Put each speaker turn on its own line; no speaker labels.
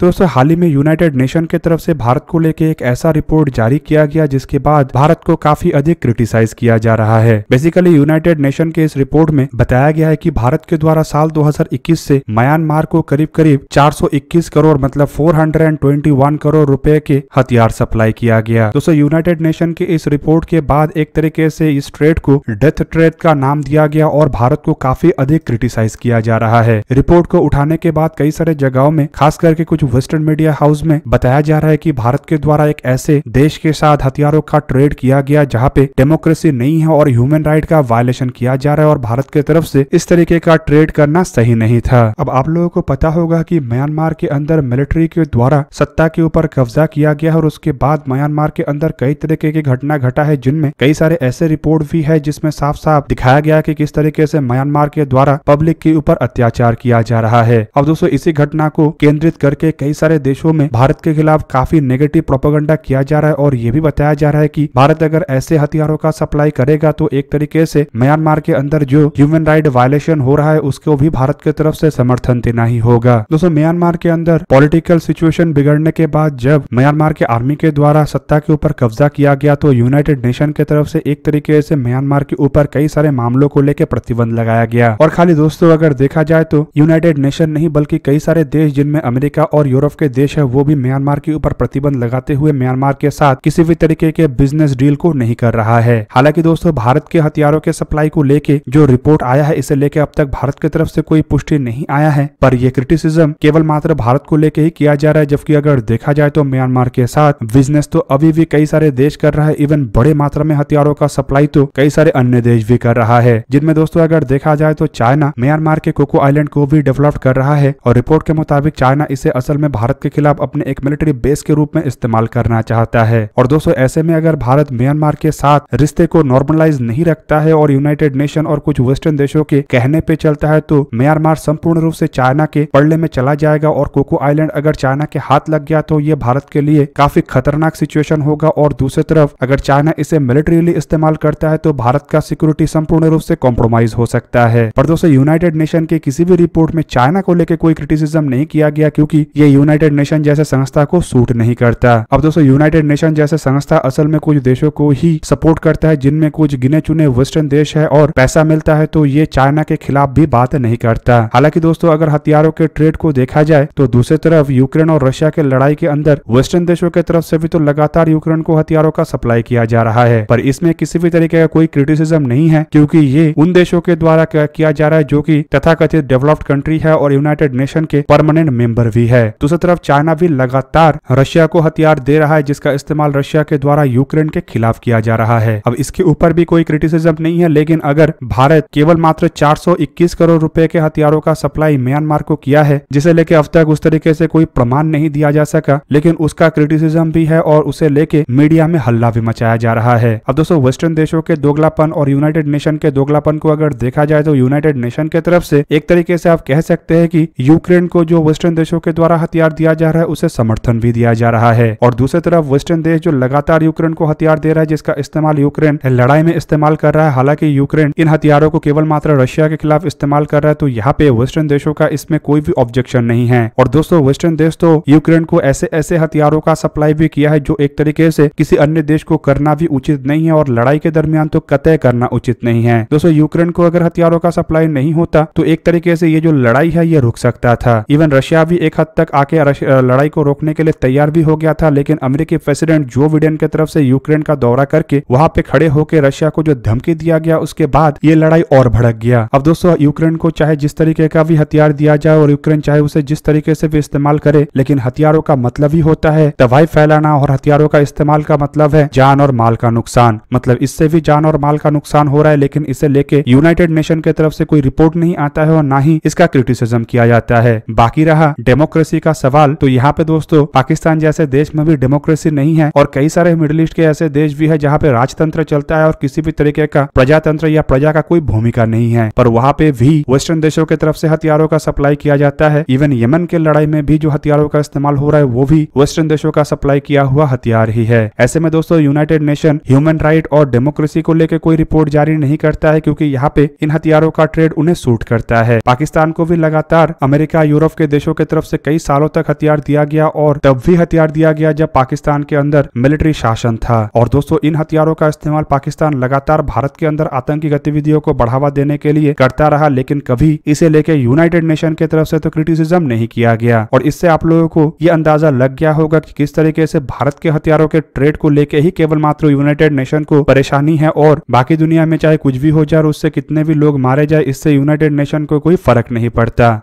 तो दोस्तों हाल ही में यूनाइटेड नेशन के तरफ से भारत को लेके एक ऐसा रिपोर्ट जारी किया गया जिसके बाद भारत को काफी अधिक क्रिटिसाइज किया जा रहा है बेसिकली यूनाइटेड नेशन के इस रिपोर्ट में बताया गया है कि भारत के द्वारा साल 2021 से म्यांमार को करीब करीब 421 करोड़ मतलब 421 करोड़ रुपए के हथियार सप्लाई किया गया दोस्तों यूनाइटेड नेशन के इस रिपोर्ट के बाद एक तरीके से इस ट्रेड को डेथ ट्रेड का नाम दिया गया और भारत को काफी अधिक क्रिटिसाइज किया जा रहा है रिपोर्ट को उठाने के बाद कई सारे जगहों में खास करके कुछ वेस्टर्न मीडिया हाउस में बताया जा रहा है कि भारत के द्वारा एक ऐसे देश के साथ हथियारों का ट्रेड किया गया जहाँ पे डेमोक्रेसी नहीं है और ह्यूमन राइट का वायलेशन किया जा रहा है और भारत की तरफ से इस तरीके का ट्रेड करना सही नहीं था अब आप लोगों को पता होगा कि म्यांमार के अंदर मिलिट्री के द्वारा सत्ता के ऊपर कब्जा किया गया है और उसके बाद म्यांमार के अंदर कई तरीके की घटना घटा है जिनमें कई सारे ऐसे रिपोर्ट भी है जिसमें साफ साफ दिखाया गया कि किस तरीके से म्यांमार के द्वारा पब्लिक के ऊपर अत्याचार किया जा रहा है अब दोस्तों इसी घटना को केंद्रित करके कई सारे देशों में भारत के खिलाफ काफी नेगेटिव प्रोपोगंडा किया जा रहा है और ये भी बताया जा रहा है कि भारत अगर ऐसे हथियारों का सप्लाई करेगा तो एक तरीके से म्यांमार के अंदर जो ह्यूमन राइट वायलेशन हो रहा है उसको भी भारत की तरफ से समर्थन देना ही होगा दोस्तों म्यांमार के अंदर पॉलिटिकल सिचुएशन बिगड़ने के बाद जब म्यांमार के आर्मी के द्वारा सत्ता के ऊपर कब्जा किया गया तो यूनाइटेड नेशन के तरफ से एक तरीके से म्यांमार के ऊपर कई सारे मामलों को लेकर प्रतिबंध लगाया गया और खाली दोस्तों अगर देखा जाए तो यूनाइटेड नेशन नहीं बल्कि कई सारे देश जिनमें अमेरिका और और यूरोप के देश है वो भी म्यांमार के ऊपर प्रतिबंध लगाते हुए म्यांमार के साथ किसी भी तरीके के बिजनेस डील को नहीं कर रहा है हालांकि दोस्तों भारत के हथियारों के सप्लाई को लेके जो रिपोर्ट आया है इसे लेके अब तक भारत की तरफ से कोई पुष्टि नहीं आया है पर ये क्रिटिसिज्म केवल मात्र भारत को लेके ही किया जा रहा है जबकि अगर देखा जाए तो म्यांमार के साथ बिजनेस तो अभी भी कई सारे देश कर रहा है इवन बड़े मात्रा में हथियारों का सप्लाई तो कई सारे अन्य देश भी कर रहा है जिनमें दोस्तों अगर देखा जाए तो चाइना म्यांमार के कोको आइलैंड को भी डेवलप कर रहा है और रिपोर्ट के मुताबिक चाइना इसे असल असल में भारत के खिलाफ अपने एक मिलिट्री बेस के रूप में इस्तेमाल करना चाहता है और दोस्तों ऐसे में अगर भारत म्यांमार के साथ रिश्ते को नॉर्मलाइज नहीं रखता है और यूनाइटेड नेशन और कुछ वेस्टर्न देशों के कहने पे चलता है तो म्यांमार संपूर्ण रूप से चाइना के पड़े में चला जाएगा और कोको आइलैंड अगर चाइना के हाथ लग गया तो ये भारत के लिए काफी खतरनाक सिचुएशन होगा और दूसरी तरफ अगर चाइना इसे मिलिट्रीली इस्तेमाल करता है तो भारत का सिक्योरिटी संपूर्ण रूप से कॉम्प्रोमाइज हो सकता है पर दोस्तों यूनाइटेड नेशन के किसी भी रिपोर्ट में चाइना को लेकर कोई क्रिटिसिज्म नहीं किया गया क्योंकि ये ये यूनाइटेड नेशन जैसे संस्था को सूट नहीं करता अब दोस्तों यूनाइटेड नेशन जैसे संस्था असल में कुछ देशों को ही सपोर्ट करता है जिनमें कुछ गिने चुने वेस्टर्न देश है और पैसा मिलता है तो ये चाइना के खिलाफ भी बात नहीं करता हालांकि दोस्तों अगर हथियारों के ट्रेड को देखा जाए तो दूसरी तरफ यूक्रेन और रशिया के लड़ाई के अंदर वेस्टर्न देशों की तरफ से भी तो लगातार यूक्रेन को हथियारों का सप्लाई किया जा रहा है पर इसमें किसी भी तरीके का कोई क्रिटिसिज्म नहीं है क्योंकि ये उन देशों के द्वारा किया जा रहा है जो की तथाकथित डेवलप्ड कंट्री है और यूनाइटेड नेशन के परमानेंट मेंबर भी है दूसरी तरफ चाइना भी लगातार रशिया को हथियार दे रहा है जिसका इस्तेमाल रशिया के द्वारा यूक्रेन के खिलाफ किया जा रहा है अब इसके ऊपर भी कोई क्रिटिसिज्म नहीं है लेकिन अगर भारत केवल मात्र 421 करोड़ रुपए के हथियारों का सप्लाई म्यांमार को किया है जिसे लेके अब तक उस तरीके से कोई प्रमाण नहीं दिया जा सका लेकिन उसका क्रिटिसिज्म भी है और उसे लेके मीडिया में हल्ला भी मचाया जा रहा है अब दोस्तों वेस्टर्न देशों के दोगलापन और यूनाइटेड नेशन के दोगलापन को अगर देखा जाए तो यूनाइटेड नेशन के तरफ से एक तरीके से आप कह सकते हैं कि यूक्रेन को जो वेस्टर्न देशों के द्वारा हथियार दिया जा रहा है उसे समर्थन भी दिया जा रहा है और दूसरी तरफ वेस्टर्न देश जो लगातार यूक्रेन को हथियार दे रहा है जिसका इस्तेमाल यूक्रेन लड़ाई में इस्तेमाल कर रहा है हालांकि यूक्रेन इन हथियारों को केवल मात्र रशिया के खिलाफ इस्तेमाल कर रहा है तो यहाँ पे वेस्टर्न देशों का इसमें कोई भी ऑब्जेक्शन नहीं है और दोस्तों वेस्टर्न देश तो यूक्रेन को ऐसे ऐसे हथियारों का सप्लाई भी किया है जो एक तरीके से किसी अन्य देश को करना भी उचित नहीं है और लड़ाई के दरमियान तो कत करना उचित नहीं है दोस्तों यूक्रेन को अगर हथियारों का सप्लाई नहीं होता तो एक तरीके से ये जो लड़ाई है ये रुक सकता था इवन रशिया भी एक हद तक तक आके लड़ाई को रोकने के लिए तैयार भी हो गया था लेकिन अमेरिकी प्रेसिडेंट जो बिडेन की तरफ से यूक्रेन का दौरा करके वहाँ पे खड़े होकर रशिया को जो धमकी दिया गया उसके बाद ये लड़ाई और भड़क गया अब दोस्तों यूक्रेन को चाहे जिस तरीके का भी हथियार दिया जाए और यूक्रेन चाहे उसे जिस तरीके से भी इस्तेमाल करे लेकिन हथियारों का मतलब ही होता है दवाई फैलाना और हथियारों का इस्तेमाल का मतलब है जान और माल का नुकसान मतलब इससे भी जान और माल का नुकसान हो रहा है लेकिन इसे लेके यूनाइटेड नेशन की तरफ से कोई रिपोर्ट नहीं आता है और ना ही इसका क्रिटिसिज्म किया जाता है बाकी रहा डेमोक्रेसी डेमोक्रेसी का सवाल तो यहाँ पे दोस्तों पाकिस्तान जैसे देश में भी डेमोक्रेसी नहीं है और कई सारे मिडिल ईस्ट के ऐसे देश भी है जहाँ पे राजतंत्र चलता है और किसी भी तरीके का प्रजातंत्र या प्रजा का कोई भूमिका नहीं है पर वहाँ पे भी वेस्टर्न देशों की तरफ से हथियारों का सप्लाई किया जाता है इवन यमन के लड़ाई में भी जो हथियारों का इस्तेमाल हो रहा है वो भी वेस्टर्न देशों का सप्लाई किया हुआ हथियार ही है ऐसे में दोस्तों यूनाइटेड नेशन ह्यूमन राइट और डेमोक्रेसी को लेकर कोई रिपोर्ट जारी नहीं करता है क्योंकि यहाँ पे इन हथियारों का ट्रेड उन्हें सूट करता है पाकिस्तान को भी लगातार अमेरिका यूरोप के देशों की तरफ से कई सालों तक हथियार दिया गया और तब भी हथियार दिया गया जब पाकिस्तान के अंदर मिलिट्री शासन था और दोस्तों इन हथियारों का इस्तेमाल पाकिस्तान लगातार भारत के अंदर आतंकी गतिविधियों को बढ़ावा देने के लिए करता रहा लेकिन कभी इसे लेके यूनाइटेड नेशन के तरफ से तो क्रिटिसिज्म नहीं किया गया और इससे आप लोगों को ये अंदाजा लग गया होगा कि किस तरीके से भारत के हथियारों के ट्रेड को लेके ही केवल मात्र यूनाइटेड नेशन को परेशानी है और बाकी दुनिया में चाहे कुछ भी हो जाए और उससे कितने भी लोग मारे जाए इससे यूनाइटेड नेशन को कोई फर्क नहीं पड़ता